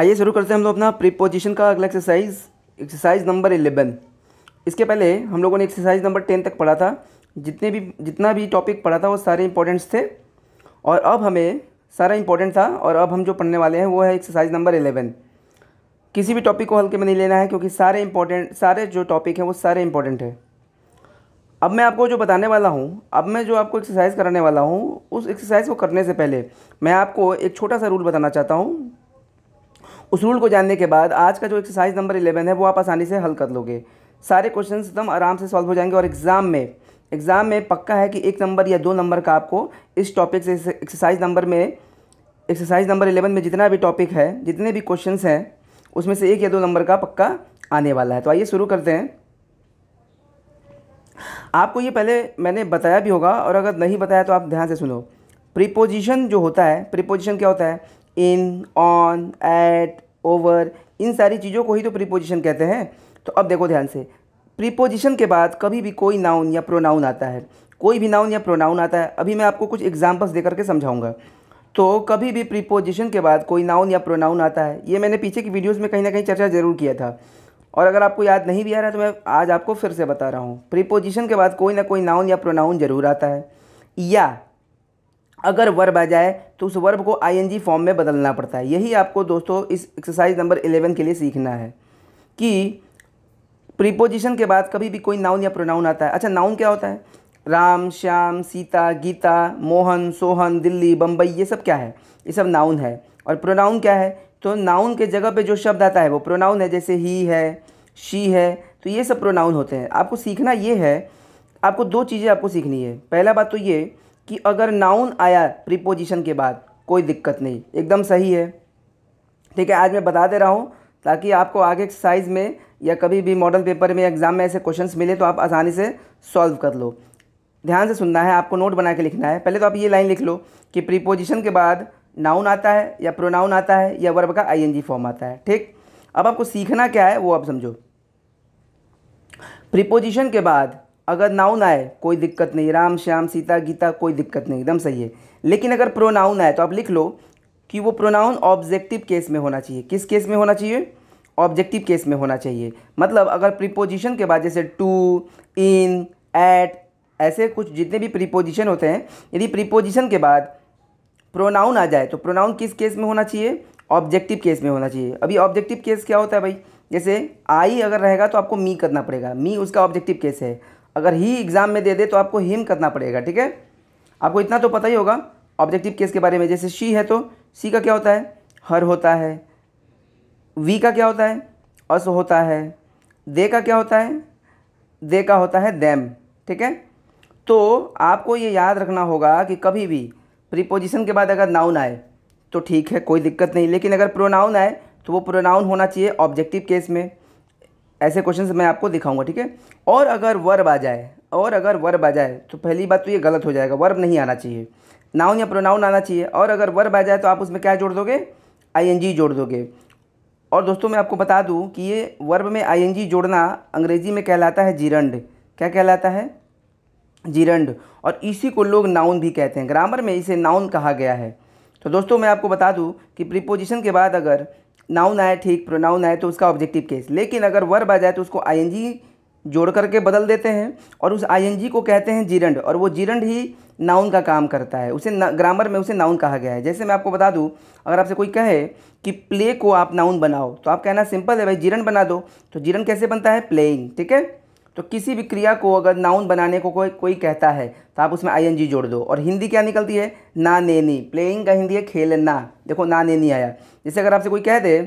आइए शुरू करते हैं हम लोग अपना प्रीपोजिशन का अगला एक्सरसाइज एक्सरसाइज नंबर इलेवन इसके पहले हम लोगों ने एक्सरसाइज नंबर टेन तक पढ़ा था जितने भी जितना भी टॉपिक पढ़ा था वो सारे इंपॉर्टेंट्स थे और अब हमें सारा इंपॉर्टेंट था और अब हम जो पढ़ने वाले हैं वो है एक्सरसाइज नंबर एलेवन किसी भी टॉपिक को हल्के में नहीं लेना है क्योंकि सारे इंपॉर्टेंट सारे जो टॉपिक हैं वो सारे इंपॉर्टेंट हैं अब मैं आपको जो बताने वाला हूँ अब मैं जो आपको एक्सरसाइज कराने वाला हूँ उस एक्सरसाइज को करने से पहले मैं आपको एक छोटा सा रूल बताना चाहता हूँ उस रूल को जानने के बाद आज का जो एक्सरसाइज नंबर इलेवन है वो आप आसानी से हल कर लोगे सारे क्वेश्चन एकदम आराम से सॉल्व हो जाएंगे और एग्ज़ाम में एग्ज़ाम में पक्का है कि एक नंबर या दो नंबर का आपको इस टॉपिक से एक्सरसाइज नंबर में एक्सरसाइज नंबर इलेवन में जितना भी टॉपिक है जितने भी क्वेश्चन हैं उसमें से एक या दो नंबर का पक्का आने वाला है तो आइए शुरू करते हैं आपको ये पहले मैंने बताया भी होगा और अगर नहीं बताया तो आप ध्यान से सुनो प्रीपोजिशन जो होता है प्रीपोजिशन क्या होता है इन ऑन एट ओवर इन सारी चीज़ों को ही तो प्रीपोजिशन कहते हैं तो अब देखो ध्यान से प्रीपोजिशन के बाद कभी भी कोई नाउन या प्रोनाउन आता है कोई भी नाउन या प्रोनाउन आता है अभी मैं आपको कुछ एग्जाम्पल्स दे करके समझाऊंगा तो कभी भी प्रीपोजिशन के बाद कोई नाउन या प्रोनाउन आता है ये मैंने पीछे की वीडियोज़ में कहीं ना कहीं चर्चा ज़रूर किया था और अगर आपको याद नहीं भी आ रहा है तो मैं आज आपको फिर से बता रहा हूँ प्रीपोजिशन के बाद कोई ना कोई नाउन या प्रोनाउन ज़रूर आता है या अगर वर्ब आ जाए तो उस वर्ब को आईएनजी फॉर्म में बदलना पड़ता है यही आपको दोस्तों इस एक्सरसाइज नंबर इलेवन के लिए सीखना है कि प्रीपोजिशन के बाद कभी भी कोई नाउन या प्रोनाउन आता है अच्छा नाउन क्या होता है राम श्याम सीता गीता मोहन सोहन दिल्ली बम्बई ये सब क्या है ये सब नाउन है और प्रोनाउन क्या है तो नाउन के जगह पे जो शब्द आता है वो प्रोनाउन है जैसे ही है शी है तो ये सब प्रोनाउन होते हैं आपको सीखना ये है आपको दो चीज़ें आपको सीखनी है पहला बात तो ये कि अगर नाउन आया प्रीपोजिशन के बाद कोई दिक्कत नहीं एकदम सही है ठीक है आज मैं बता दे रहा हूँ ताकि आपको आगे एक्सरसाइज में या कभी भी मॉडल पेपर में एग्ज़ाम में ऐसे क्वेश्चंस मिले तो आप आसानी से सॉल्व कर लो ध्यान से सुनना है आपको नोट बना के लिखना है पहले तो आप ये लाइन लिख लो कि प्रीपोजिशन के बाद नाउन आता है या प्रोनाउन आता है या वर्ब का आईएनजी फॉर्म आता है ठीक अब आपको सीखना क्या है वो आप समझो प्रीपोजिशन के बाद अगर नाउन आए कोई दिक्कत नहीं राम श्याम सीता गीता कोई दिक्कत नहीं एकदम सही है लेकिन अगर प्रोनाउन आए तो आप लिख लो कि वो प्रोनाउन ऑब्जेक्टिव केस में होना चाहिए किस केस में होना चाहिए ऑब्जेक्टिव केस में होना चाहिए मतलब अगर प्रीपोजिशन के बाद जैसे टू इन एट ऐसे कुछ जितने भी प्रीपोजिशन होते हैं यदि प्रीपोजिशन के बाद प्रोनाउन आ जाए तो प्रोनाउन किस केस में होना चाहिए ऑब्जेक्टिव केस में होना चाहिए अभी ऑब्जेक्टिव केस क्या होता है भाई जैसे आई अगर रहेगा तो आपको मी करना पड़ेगा मी उसका ऑब्जेक्टिव केस है अगर ही एग्ज़ाम में दे दे तो आपको हिम करना पड़ेगा ठीक है आपको इतना तो पता ही होगा ऑब्जेक्टिव केस के बारे में जैसे शी है तो सी का क्या होता है हर होता है वी का क्या होता है अस होता है दे का क्या होता है दे का होता है दैम ठीक है तो आपको ये याद रखना होगा कि कभी भी प्रीपोजिशन के बाद अगर नाउन आए तो ठीक है कोई दिक्कत नहीं लेकिन अगर प्रोनाउन आए तो वो प्रोनाउन होना चाहिए ऑब्जेक्टिव केस में ऐसे क्वेश्चन मैं आपको दिखाऊंगा ठीक है और अगर वर्ब आ जाए और अगर वर्ब आ जाए तो पहली बात तो ये गलत हो जाएगा वर्ब नहीं आना चाहिए नाउन या प्रोनाउन आना चाहिए और अगर वर्ब आ जाए तो आप उसमें क्या जोड़ दोगे आईएनजी जोड़ दोगे और दोस्तों मैं आपको बता दूँ कि ये वर्ब में आई जोड़ना अंग्रेजी में कहलाता है जीरंड क्या कहलाता है जीरंड और इसी को लोग नाउन भी कहते हैं ग्रामर में इसे नाउन कहा गया है तो दोस्तों मैं आपको बता दूं कि प्रीपोजिशन के बाद अगर नाउन आए ठीक प्रोनाउन आए तो उसका ऑब्जेक्टिव केस लेकिन अगर वर्ब आ जाए तो उसको आईएनजी जोड़ करके बदल देते हैं और उस आईएनजी को कहते हैं जीरंड और वो जीरंड ही नाउन का काम करता है उसे ग्रामर में उसे नाउन कहा गया है जैसे मैं आपको बता दूं अगर आपसे कोई कहे कि प्ले को आप नाउन बनाओ तो आप कहना सिंपल है भाई जीरंड बना दो तो जीरंड कैसे बनता है प्लेइंग ठीक है तो किसी भी क्रिया को अगर नाउन बनाने को कोई कोई कहता है तो आप उसमें आईएनजी जोड़ दो और हिंदी क्या निकलती है ना नैनी प्लेइंग का हिंदी है खेलना देखो ना नेनी आया जैसे अगर आपसे कोई कह दे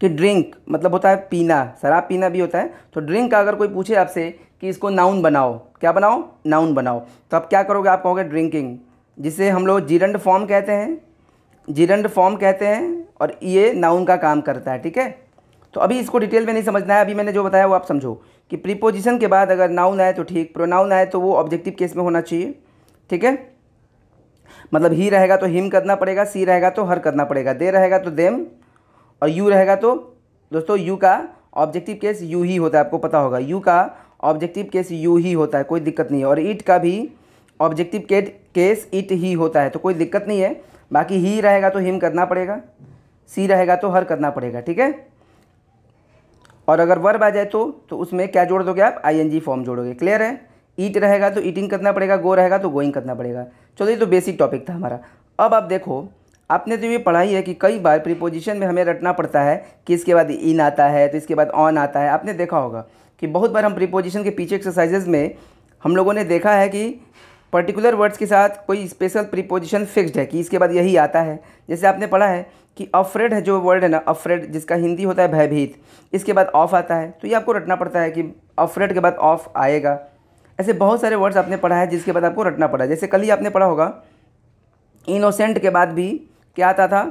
कि ड्रिंक मतलब होता है पीना शराब पीना भी होता है तो ड्रिंक का अगर कोई पूछे आपसे कि इसको नाउन बनाओ क्या बनाओ नाउन बनाओ तो आप क्या करोगे आप कहोगे ड्रिंकिंग जिसे हम लोग जिरंड फॉर्म कहते हैं जिरंड फॉर्म कहते हैं और ये नाउन का काम करता है ठीक है तो अभी इसको डिटेल में नहीं समझना है अभी मैंने जो बताया वो आप समझो कि प्रीपोजिशन के बाद अगर नाउन आए तो ठीक प्रोनाउन आए तो वो ऑब्जेक्टिव केस में होना चाहिए ठीक है मतलब ही रहेगा तो हिम करना पड़ेगा सी रहेगा तो हर करना पड़ेगा दे रहेगा तो देम और यू रहेगा तो दोस्तों यू का ऑब्जेक्टिव केस यू ही होता है आपको पता होगा यू का ऑब्जेक्टिव केस यू ही होता है कोई दिक्कत नहीं है और इट का भी ऑब्जेक्टिव केस इट ही होता है तो कोई दिक्कत नहीं है बाकी ही रहेगा तो हिम करना पड़ेगा सी रहेगा तो हर करना पड़ेगा ठीक है और अगर वर्ब आ जाए तो तो उसमें क्या जोड़ दोगे आप आईएनजी फॉर्म जोड़ोगे क्लियर है ईट रहेगा तो ईटिंग करना पड़ेगा गो रहेगा तो गोइंग करना पड़ेगा चलो ये तो बेसिक टॉपिक था हमारा अब आप देखो आपने तो ये पढ़ा ही है कि कई बार प्रीपोजिशन में हमें रटना पड़ता है कि इसके बाद इन आता है तो इसके बाद ऑन आता है आपने देखा होगा कि बहुत बार हम प्रीपोजिशन के पीछे एक्सरसाइजेज में हम लोगों ने देखा है कि पर्टिकुलर वर्ड्स के साथ कोई स्पेशल प्रीपोजिशन फिक्स्ड है कि इसके बाद यही आता है जैसे आपने पढ़ा है कि अफ्रेड है जो वर्ड है ना अफ्रेड जिसका हिंदी होता है भयभीत इसके बाद ऑफ आता है तो ये आपको रटना पड़ता है कि अफ्रेड के बाद ऑफ आएगा ऐसे बहुत सारे वर्ड्स आपने पढ़ा है जिसके बाद आपको रटना पड़ा जैसे कल ही आपने पढ़ा होगा इनोसेंट के बाद भी क्या आता था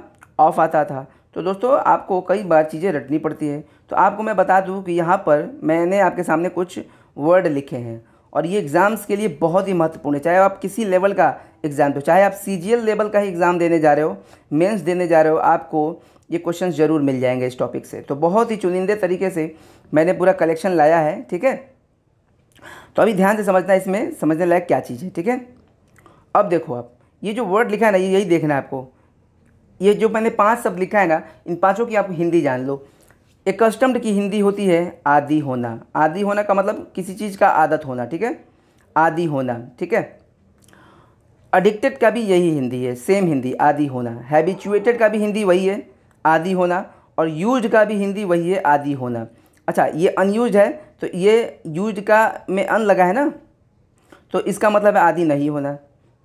ऑफ आता था तो दोस्तों आपको कई बार चीज़ें रटनी पड़ती है तो आपको मैं बता दूँ कि यहाँ पर मैंने आपके सामने कुछ वर्ड लिखे हैं और ये एग्ज़ाम्स के लिए बहुत ही महत्वपूर्ण है चाहे आप किसी लेवल का एग्ज़ाम दो चाहे आप सी लेवल का ही एग्ज़ाम देने जा रहे हो मेंस देने जा रहे हो आपको ये क्वेश्चन ज़रूर मिल जाएंगे इस टॉपिक से तो बहुत ही चुनिंदे तरीके से मैंने पूरा कलेक्शन लाया है ठीक है तो अभी ध्यान से समझना इसमें समझने लायक क्या चीज़ है ठीक है अब देखो आप ये जो वर्ड लिखा है ना ये यही देखना है आपको ये जो मैंने पांच शब्द लिखा है ना इन पांचों की आप हिंदी जान लो एकस्टम्ड की हिंदी होती है आदि होना आदि होना का मतलब किसी चीज़ का आदत होना ठीक है आदि होना ठीक है अडिक्टेड का भी यही हिंदी है सेम हिंदी आदि होना हैबिचुएटेड का भी हिंदी वही है आदि होना और यूज का भी हिंदी वही है आदि होना अच्छा ये अनयूज है तो ये यूज का में अन लगा है ना तो इसका मतलब है आदि नहीं होना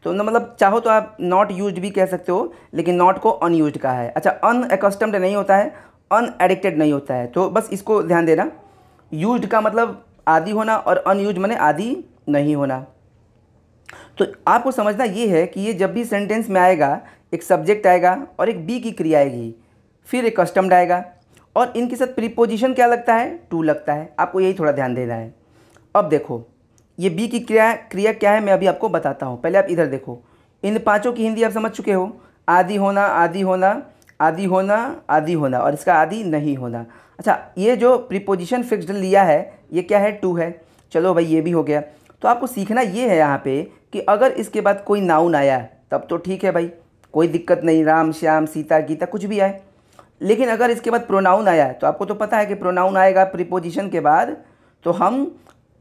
तो ना मतलब चाहो तो आप नॉट यूज भी कह सकते हो लेकिन नॉट को अनयूज का है अच्छा अन एकस्टम्ड नहीं होता है अनएडिक्टेड नहीं होता है तो बस इसको ध्यान देना यूज का मतलब आदि होना और अनयूज मैंने आदि नहीं होना तो आपको समझना ये है कि ये जब भी सेंटेंस में आएगा एक सब्जेक्ट आएगा और एक बी की क्रिया आएगी फिर एक कस्टम्ड आएगा और इनके साथ प्रीपोजिशन क्या लगता है टू लगता है आपको यही थोड़ा ध्यान देना है अब देखो ये बी की क्रिया क्रिया क्या है मैं अभी आपको बताता हूँ पहले आप इधर देखो इन पाँचों की हिंदी आप समझ चुके हो आदि होना आदि होना आदि होना आदि होना और इसका आदि नहीं होना अच्छा ये जो प्रीपोजिशन फिक्स्ड लिया है ये क्या है टू है चलो भाई ये भी हो गया तो आपको सीखना ये है यहाँ पे कि अगर इसके बाद कोई नाउन आया तब तो ठीक है भाई कोई दिक्कत नहीं राम श्याम सीता गीता कुछ भी आए लेकिन अगर इसके बाद प्रोनाउन आया तो आपको तो पता है कि प्रोनाउन आएगा प्रीपोजिशन के बाद तो हम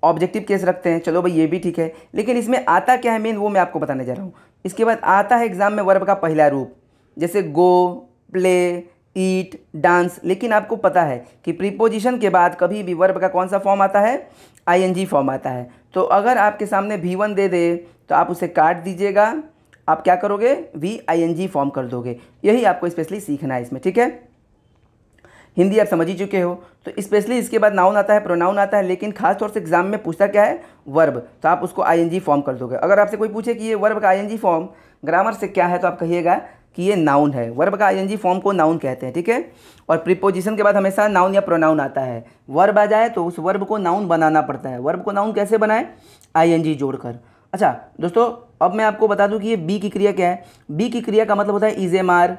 ऑब्जेक्टिव केस रखते हैं चलो भाई ये भी ठीक है लेकिन इसमें आता क्या है मेन वो मैं आपको बताने जा रहा हूँ इसके बाद आता है एग्ज़ाम में वर्ब का पहला रूप जैसे गो प्ले ईट डांस लेकिन आपको पता है कि प्रीपोजिशन के बाद कभी भी वर्ब का कौन सा फॉर्म आता है आईएनजी फॉर्म आता है तो अगर आपके सामने वी वन दे दे तो आप उसे काट दीजिएगा आप क्या करोगे V I N G form कर दोगे यही आपको स्पेशली सीखना है इसमें ठीक है हिंदी आप समझ ही चुके हो तो स्पेशली इसके बाद नाउन आता है प्रोनाउन आता है लेकिन खास तौर से एग्जाम में पूछता क्या है वर्ब तो आप उसको आईएनजी फॉर्म कर दोगे अगर आपसे कोई पूछे कि ये वर्ब का आईएनजी फॉर्म ग्रामर से क्या है तो आप कहिएगा कि ये नाउन है वर्ब का आईएनजी फॉर्म को नाउन कहते हैं ठीक है थीके? और प्रीपोजिशन के बाद हमेशा नाउन या प्रोनाउन आता है वर्ब आ जाए तो उस वर्ब को नाउन बनाना पड़ता है वर्ब को नाउन कैसे बनाए आईएनजी जोड़कर अच्छा दोस्तों अब मैं आपको बता दूं कि ये बी की क्रिया क्या है बी की क्रिया का मतलब होता है इज ए मार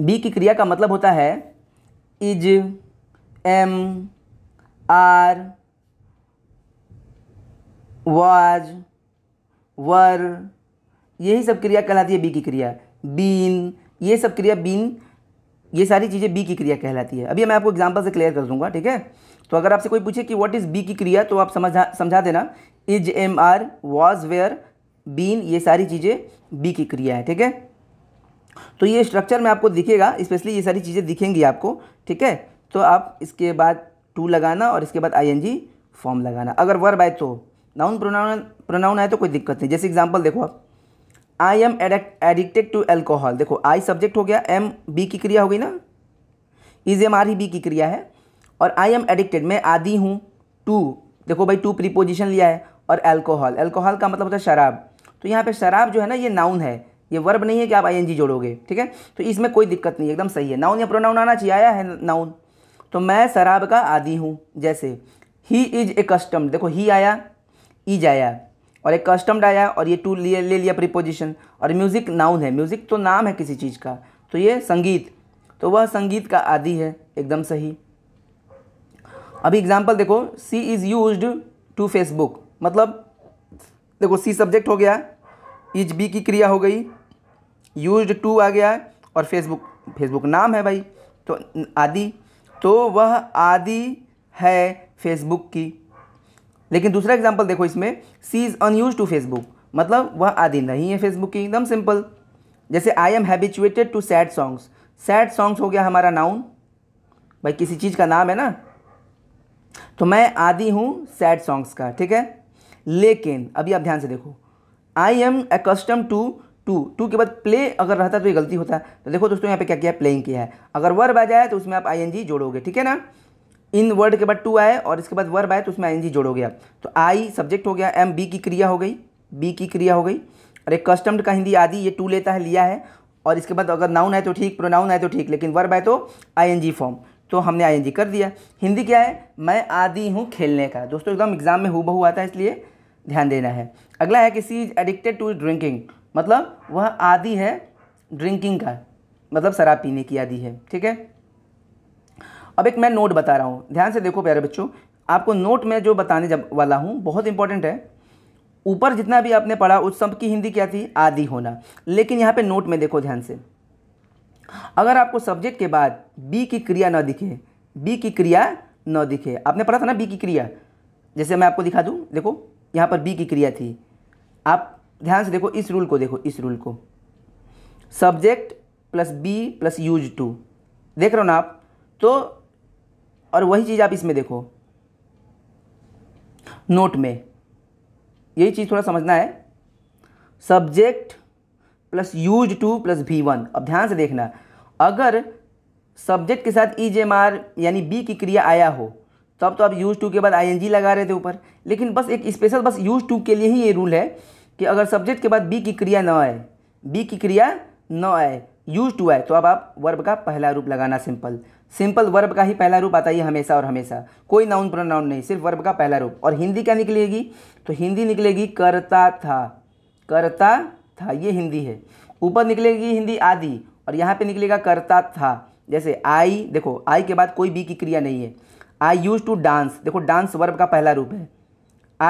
बी की क्रिया का मतलब होता है is am are was were यही सब क्रिया कहलाती है बी की क्रिया बीन ये सब क्रिया बीन ये सारी चीज़ें बी की क्रिया कहलाती है अभी मैं आपको एग्जाम्पल से क्लियर कर दूंगा ठीक है तो अगर आपसे कोई पूछे कि व्हाट इज़ बी की क्रिया तो आप समझा समझा देना is am are was were been ये सारी चीज़ें बी की क्रिया है ठीक है तो ये स्ट्रक्चर में आपको दिखेगा स्पेशली ये सारी चीज़ें दिखेंगी आपको ठीक है तो आप इसके बाद टू लगाना और इसके बाद आई फॉर्म लगाना अगर वर्ब आए तो नाउन प्रोनाउन प्रोनाउन आए तो कोई दिक्कत नहीं जैसे एग्जाम्पल देखो आप I am addicted to alcohol देखो आई सब्जेक्ट हो गया एम बी की क्रिया हो गई ना इज एम आर ही बी की क्रिया है और आई एम एडिक्टेड मैं आदि हूँ टू देखो भाई टू प्रीपोजिशन लिया है और एल्कोहल एल्कोहल का मतलब होता है शराब तो यहाँ पे शराब जो है ना ये नाउन है ये वर्ब नहीं है कि आप आईएनजी जोड़ोगे ठीक है तो इसमें कोई दिक्कत नहीं एकदम सही है नाउन या प्रोनाउन आना चाहिए आया है नाउन तो मैं शराब का आदि हूँ जैसे ही इज ए कस्टम देखो ही आया इज आया और एक कस्टम आया और ये टू लिए ले लिया प्रीपोजिशन और म्यूज़िक नाउन है म्यूज़िक तो नाम है किसी चीज़ का तो ये संगीत तो वह संगीत का आदि है एकदम सही अभी एग्जाम्पल देखो she is use to Facebook मतलब देखो सी सब्जेक्ट हो गया इज बी की क्रिया हो गई यूज टू आ गया और फेसबुक फेसबुक नाम है भाई तो आदि तो वह आदि है फेसबुक की लेकिन दूसरा एग्जाम्पल देखो इसमें she is unused to Facebook मतलब वह आदि नहीं है फेसबुक की एकदम सिंपल जैसे I am habituated to sad songs sad songs हो गया हमारा नाउन भाई किसी चीज़ का नाम है ना तो मैं आदि हूँ सैड सॉन्ग्स का ठीक है लेकिन अभी आप ध्यान से देखो I am custom to to to के बाद प्ले अगर रहता तो ये गलती होता है तो देखो दोस्तों यहाँ पे क्या किया प्लेइंग किया है अगर वर्ब आ जाए तो उसमें आप आई जोड़ोगे ठीक है ना इन वर्ड के बाद टू आए और इसके बाद वर्ब आए तो उसमें आई जोड़ हो गया तो आई सब्जेक्ट हो गया एम बी की क्रिया हो गई बी की क्रिया हो गई और एक कस्टम्ड का हिंदी आदि ये टू लेता है लिया है और इसके बाद अगर नाउन है तो ठीक प्रोनाउन है तो ठीक लेकिन वर्ब है तो आई फॉर्म तो हमने आई कर दिया हिंदी क्या है मैं आदि हूँ खेलने का दोस्तों एकदम एग्जाम में हु आता है इसलिए ध्यान देना है अगला है कि she is addicted to drinking मतलब वह आदि है ड्रिंकिंग का मतलब शराब पीने की आदि है ठीक है अब एक मैं नोट बता रहा हूँ ध्यान से देखो प्यारे बच्चों आपको नोट में जो बताने जब वाला हूँ बहुत इंपॉर्टेंट है ऊपर जितना भी आपने पढ़ा उस सब की हिंदी क्या थी आदि होना लेकिन यहाँ पे नोट में देखो ध्यान से अगर आपको सब्जेक्ट के बाद बी की क्रिया न दिखे बी की क्रिया न दिखे आपने पढ़ा था ना बी की क्रिया जैसे मैं आपको दिखा दूँ देखो यहाँ पर बी की क्रिया थी आप ध्यान से देखो इस रूल को देखो इस रूल को subject plus be plus use to देख रहे हो ना आप तो और वही चीज़ आप इसमें देखो नोट में यही चीज़ थोड़ा समझना है subject plus use to plus V one अब ध्यान से देखना अगर सब्जेक्ट के साथ ई जे मार यानी बी की क्रिया आया हो तब तो आप यूज टू के बाद आई लगा रहे थे ऊपर लेकिन बस एक स्पेशल बस यूज टू के लिए ही ये रूल है कि अगर सब्जेक्ट के बाद बी की क्रिया न आए बी की क्रिया न आए यूज टू आए तो अब आप वर्ब का पहला रूप लगाना सिंपल सिंपल वर्ब का ही पहला रूप आता है हमेशा और हमेशा कोई नाउन प्रोनाउन नहीं सिर्फ वर्ब का पहला रूप और हिंदी क्या निकलेगी तो हिंदी निकलेगी करता था करता था ये हिंदी है ऊपर निकलेगी हिंदी आदि और यहाँ पे निकलेगा करता था जैसे आई देखो आई के बाद कोई बी की क्रिया नहीं है आई यूज़ टू डांस देखो डांस वर्ब का पहला रूप है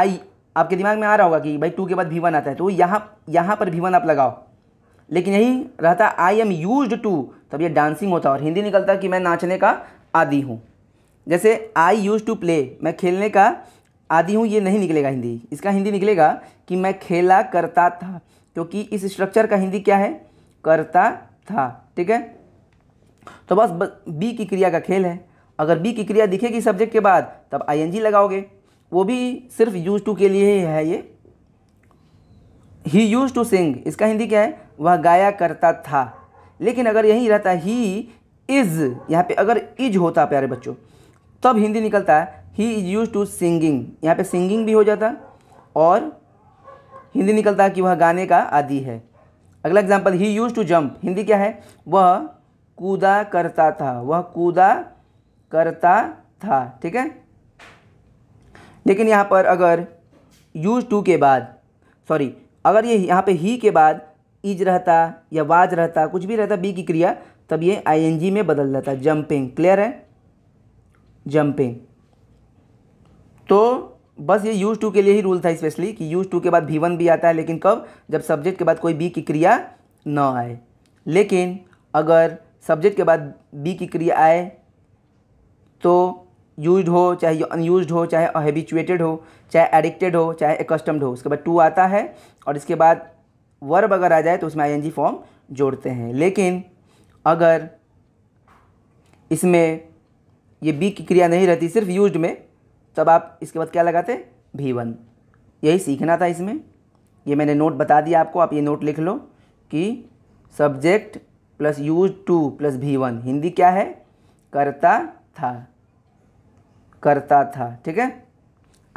आई आपके दिमाग में आ रहा होगा कि भाई टू के बाद भीवन आता है तो यहाँ यहाँ पर भीवन आप लगाओ लेकिन यही रहता आई एम यूज टू तब ये डांसिंग होता और हिंदी निकलता कि मैं नाचने का आदि हूँ जैसे आई यूज टू प्ले मैं खेलने का आदि हूँ ये नहीं निकलेगा हिंदी इसका हिंदी निकलेगा कि मैं खेला करता था क्योंकि इस स्ट्रक्चर का हिंदी क्या है करता था ठीक है तो बस बी की क्रिया का खेल है अगर बी की क्रिया दिखेगी सब्जेक्ट के बाद तब आईएनजी लगाओगे वो भी सिर्फ यूज टू के लिए ही है ये ही यूज टू सिंग इसका हिंदी क्या है वह गाया करता था लेकिन अगर यही रहता ही इज़ यहाँ पे अगर इज होता प्यारे बच्चों तब हिंदी निकलता है he is use to singing यहाँ पे सिंगिंग भी हो जाता और हिंदी निकलता कि वह गाने का आदि है अगला example he use to jump Hindi क्या है वह कूदा करता था वह कूदा करता था ठीक है लेकिन यहाँ पर अगर यूज टू के बाद सॉरी अगर ये यहाँ पे ही के बाद इज रहता या वाज रहता कुछ भी रहता बी की क्रिया तब ये आईएनजी में बदल जाता जंपिंग क्लियर है जंपिंग तो बस ये यूज टू के लिए ही रूल था स्पेशली कि यूज टू के बाद भी वन भी आता है लेकिन कब जब सब्जेक्ट के बाद कोई बी की क्रिया न आए लेकिन अगर सब्जेक्ट के बाद बी की क्रिया आए तो यूज हो चाहे अनयूज हो चाहे हैबिचुएटेड हो चाहे एडिक्टेड हो चाहे एकस्टम्ड हो उसके बाद टू आता है और इसके बाद वर्ब अगर आ जाए तो उसमें आई फॉर्म जोड़ते हैं लेकिन अगर इसमें ये बी की क्रिया नहीं रहती सिर्फ यूज्ड में तब आप इसके बाद क्या लगाते भी वन यही सीखना था इसमें ये मैंने नोट बता दिया आपको आप ये नोट लिख लो कि subject plus use to plus V one Hindi क्या है करता था करता था ठीक है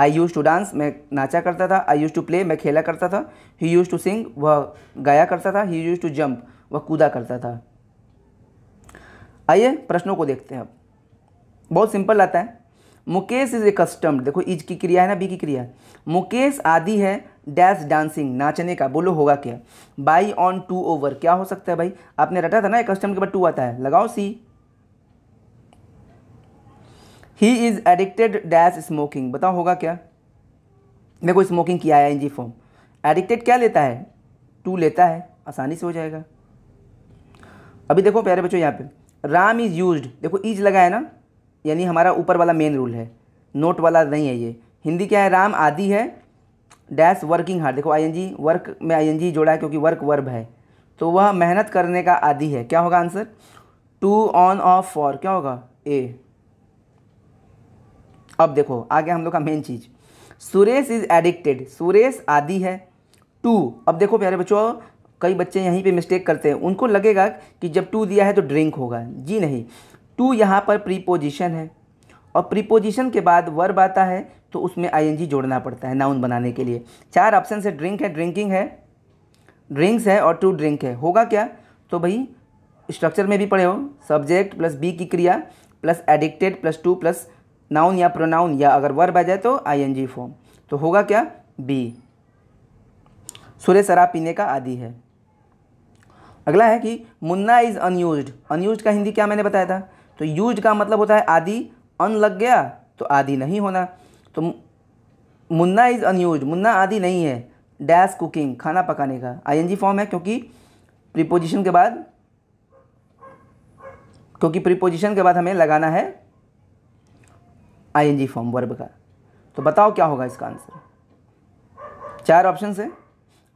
आई यूज़ टू डांस मैं नाचा करता था आई यूज़ टू प्ले मैं खेला करता था ही यूज़ टू सिंग वह गाया करता था ही यूज़ टू जंप वह कूदा करता था आइए प्रश्नों को देखते हैं अब बहुत सिंपल आता है मुकेश इज ए कस्टम देखो इज की क्रिया है ना बी की क्रिया मुकेश आदि है डैश डांसिंग नाचने का बोलो होगा क्या बाई ऑन टू ओवर क्या हो सकता है भाई आपने रटा था ना एक कस्टम के बाद टू आता है लगाओ she he is addicted dash smoking बताओ होगा क्या देखो स्मोकिंग किया है एनजी फॉर्म एडिक्टेड क्या लेता है टू लेता है आसानी से हो जाएगा अभी देखो प्यारे बच्चों यहाँ पे राम इज़ यूज देखो इज लगा है ना यानी हमारा ऊपर वाला मेन रूल है नोट वाला नहीं है ये हिंदी क्या है राम आदि है डैश वर्किंग हार्ड देखो आईएनजी वर्क में आईएनजी जोड़ा है क्योंकि वर्क वर्ब है तो वह मेहनत करने का आदि है क्या होगा answer to on off for क्या होगा ए अब देखो आगे हम लोग का मेन चीज सुरेश इज एडिक्टेड सुरेश आदि है टू अब देखो प्यारे बच्चों कई बच्चे यहीं पे मिस्टेक करते हैं उनको लगेगा कि जब टू दिया है तो ड्रिंक होगा जी नहीं टू यहाँ पर प्रीपोजिशन है और प्रीपोजिशन के बाद वर्ब आता है तो उसमें आईएनजी जोड़ना पड़ता है नाउन बनाने के लिए चार ऑप्शन है ड्रिंक है ड्रिंकिंग है ड्रिंक्स है और टू ड्रिंक है होगा क्या तो भाई स्ट्रक्चर में भी पढ़े हो सब्जेक्ट प्लस बी की क्रिया plus addicted plus to plus noun या प्रोनाउन या अगर वर्ब आ जाए तो आईएनजी फॉर्म तो होगा क्या बी सुरे शराब पीने का आदि है अगला है कि मुन्ना इज़ अनयूज अनयूज का हिंदी क्या मैंने बताया था तो यूज का मतलब होता है आदि अन लग गया तो आदि नहीं होना तो मुन्ना इज़ अनयूज मुन्ना आदि नहीं है डैश कुकिंग खाना पकाने का आईएनजी फॉर्म है क्योंकि प्रीपोजिशन के बाद क्योंकि प्रीपोजिशन के बाद हमें लगाना है आईएनजी फॉर्म वर्ब का तो बताओ क्या होगा इसका आंसर चार ऑप्शन है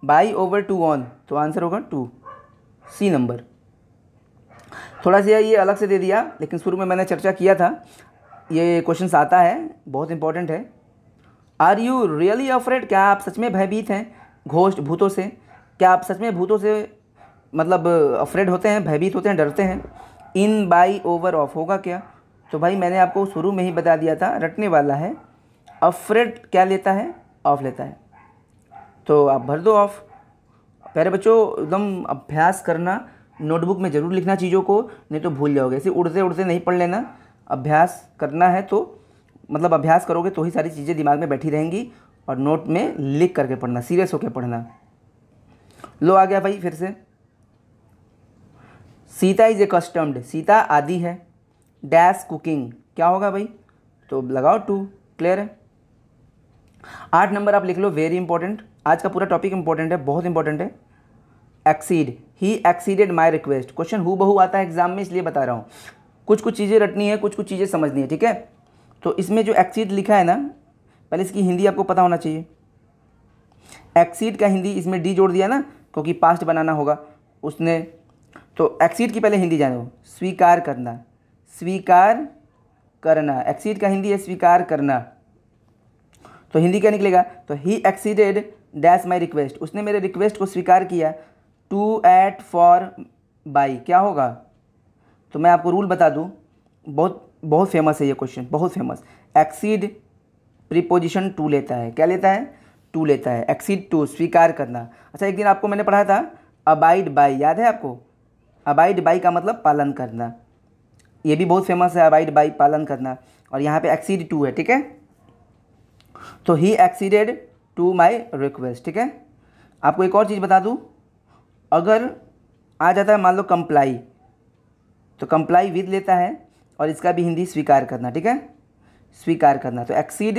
बाई ओवर टू ऑन तो आंसर होगा टू सी नंबर थोड़ा सा ये अलग से दे दिया लेकिन शुरू में मैंने चर्चा किया था ये क्वेश्चन आता है बहुत इंपॉर्टेंट है आर यू रियली अफ्रेड क्या आप सच में भयभीत हैं घोष्ट भूतों से क्या आप सच में भूतों से मतलब अफ्रेड होते हैं भयभीत होते हैं डरते हैं इन बाई ओवर ऑफ होगा क्या तो भाई मैंने आपको शुरू में ही बता दिया था रटने वाला है अफ्रेड क्या लेता है ऑफ लेता है तो आप भर दो ऑफ प्यारे बच्चों एकदम अभ्यास करना नोटबुक में ज़रूर लिखना चीज़ों को नहीं तो भूल जाओगे ऐसे उड़ते उड़ते नहीं पढ़ लेना अभ्यास करना है तो मतलब अभ्यास करोगे तो ही सारी चीज़ें दिमाग में बैठी रहेंगी और नोट में लिख करके पढ़ना सीरियस होकर पढ़ना लो आ गया भाई फिर से सीता इज ए कस्टम्ड सीता आदि है डैश कुकिंग क्या होगा भाई तो लगाओ टू क्लियर है आठ नंबर आप लिख लो वेरी इंपॉर्टेंट आज का पूरा टॉपिक इंपॉर्टेंट है बहुत इंपॉर्टेंट है exceed he exceeded my request question हु बहू आता है एग्जाम में इसलिए बता रहा हूँ कुछ कुछ चीज़ें रटनी है कुछ कुछ चीज़ें समझनी है ठीक है तो इसमें जो एक्सीड लिखा है ना पहले इसकी हिंदी आपको पता होना चाहिए एक्सीड का हिंदी इसमें डी जोड़ दिया ना क्योंकि पास्ट बनाना होगा उसने तो एक्सीड की पहले हिंदी जाने हो स्वीकार करना स्वीकार करना एक्सीड का हिंदी है स्वीकार करना तो हिंदी क्या निकलेगा तो he exceeded dash my request उसने मेरे रिक्वेस्ट को स्वीकार किया टू एट फॉर बाई क्या होगा तो मैं आपको रूल बता दूँ बहुत बहुत फेमस है ये क्वेश्चन बहुत फेमस एक्सीड प्रीपोजिशन टू लेता है क्या लेता है टू लेता है एक्सीड टू स्वीकार करना अच्छा एक दिन आपको मैंने पढ़ा था अबाइड बाई याद है आपको अबाइड बाई का मतलब पालन करना ये भी बहुत फेमस है अबाइड बाई पालन करना और यहाँ पे एक्सीड टू है ठीक है तो he exceeded to my request ठीक है आपको एक और चीज़ बता दूँ अगर आ जाता है मान लो कंप्लाई तो कंप्लाई विद लेता है और इसका भी हिंदी स्वीकार करना ठीक है स्वीकार करना तो एक्सीड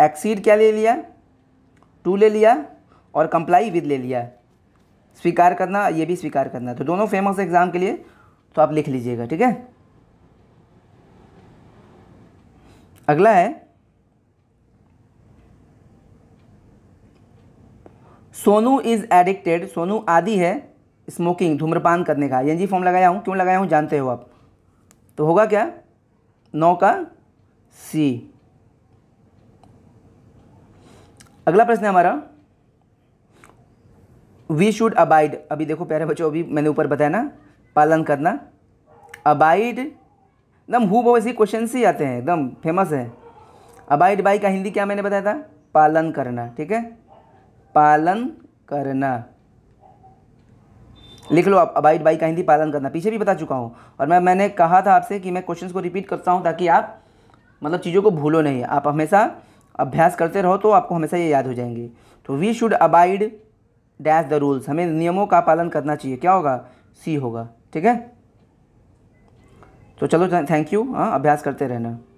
एक्सीड क्या ले लिया टू ले लिया और कंप्लाई विद ले लिया स्वीकार करना ये भी स्वीकार करना तो दोनों फेमस एग्ज़ाम के लिए तो आप लिख लीजिएगा ठीक है अगला है सोनू इज एडिक्टेड सोनू आदि है स्मोकिंग धूम्रपान करने का एन फॉर्म लगाया हूं क्यों लगाया हूँ जानते हो आप तो होगा क्या नौ का सी अगला प्रश्न है हमारा वी शुड अबाइड अभी देखो प्यारे बच्चों अभी मैंने ऊपर बताया ना पालन करना अबाइड एकदम हु बहु ऐसे क्वेश्चन ही आते हैं एकदम फेमस है अबाइड बाई का हिंदी क्या मैंने बताया था पालन करना ठीक है पालन करना लिख लो आप अबाइड बाई का हिंदी पालन करना पीछे भी बता चुका हूँ और मैं मैंने कहा था आपसे कि मैं क्वेश्चन को रिपीट करता हूँ ताकि आप मतलब चीज़ों को भूलो नहीं आप हमेशा अभ्यास करते रहो तो आपको हमेशा ये याद हो जाएंगे तो we should abide dash the rules हमें नियमों का पालन करना चाहिए क्या होगा सी होगा ठीक है तो चलो थैंक यू हाँ अभ्यास करते रहना